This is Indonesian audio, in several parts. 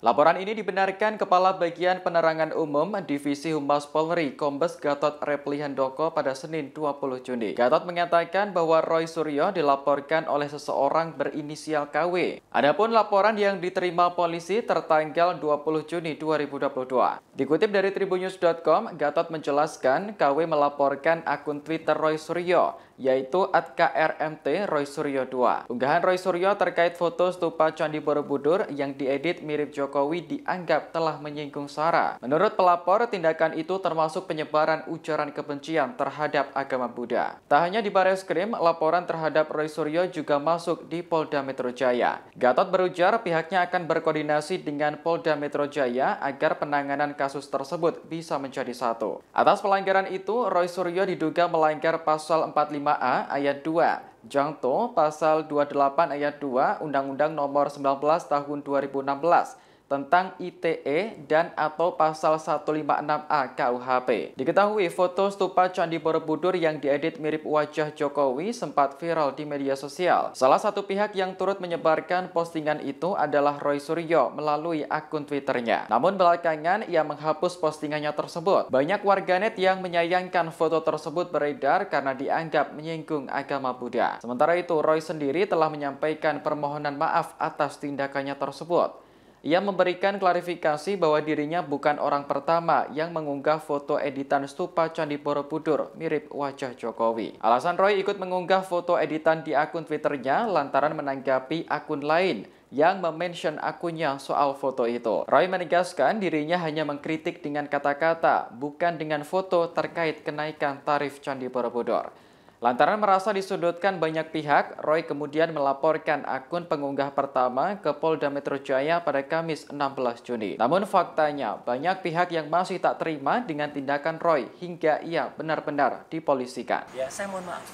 Laporan ini dibenarkan Kepala Bagian Penerangan Umum Divisi Humas Polri, Kombes Gatot Replihandoko pada Senin 20 Juni. Gatot mengatakan bahwa Roy Suryo dilaporkan oleh seseorang berinisial KW. Adapun laporan yang diterima polisi tertanggal 20 Juni 2022. Dikutip dari tribunews.com, Gatot menjelaskan KW melaporkan akun Twitter Roy Suryo, yaitu @krmt Roy Suryo 2. Unggahan Roy Suryo terkait foto stupa Candi Borobudur yang diedit mirip Jokowi Jokowi dianggap telah menyinggung SARA. Menurut pelapor, tindakan itu termasuk penyebaran ujaran kebencian terhadap agama Buddha. Tak hanya di Baris Krim, laporan terhadap Roy Suryo juga masuk di Polda Metro Jaya. Gatot berujar pihaknya akan berkoordinasi dengan Polda Metro Jaya agar penanganan kasus tersebut bisa menjadi satu. Atas pelanggaran itu, Roy Suryo diduga melanggar pasal 45A ayat 2 Jangto pasal 28 ayat 2 Undang-Undang Nomor 19 Tahun 2016 tentang ITE dan atau pasal 156A KUHP. Diketahui foto stupa Candi Borobudur yang diedit mirip wajah Jokowi sempat viral di media sosial. Salah satu pihak yang turut menyebarkan postingan itu adalah Roy Suryo melalui akun Twitternya. Namun belakangan ia menghapus postingannya tersebut. Banyak warganet yang menyayangkan foto tersebut beredar karena dianggap menyinggung agama Buddha. Sementara itu Roy sendiri telah menyampaikan permohonan maaf atas tindakannya tersebut. Ia memberikan klarifikasi bahwa dirinya bukan orang pertama yang mengunggah foto editan stupa Candi Borobudur mirip wajah Jokowi. Alasan Roy ikut mengunggah foto editan di akun Twitternya lantaran menanggapi akun lain yang memention akunnya soal foto itu. Roy menegaskan dirinya hanya mengkritik dengan kata-kata, bukan dengan foto terkait kenaikan tarif Candi Borobudur. Lantaran merasa disudutkan banyak pihak, Roy kemudian melaporkan akun pengunggah pertama ke Polda Metro Jaya pada Kamis 16 Juni. Namun faktanya, banyak pihak yang masih tak terima dengan tindakan Roy hingga ia benar-benar dipolisikan. Ya, saya mohon maaf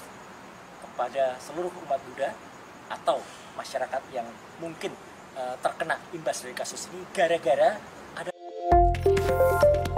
kepada seluruh umat Buddha atau masyarakat yang mungkin uh, terkena imbas dari kasus ini gara-gara ada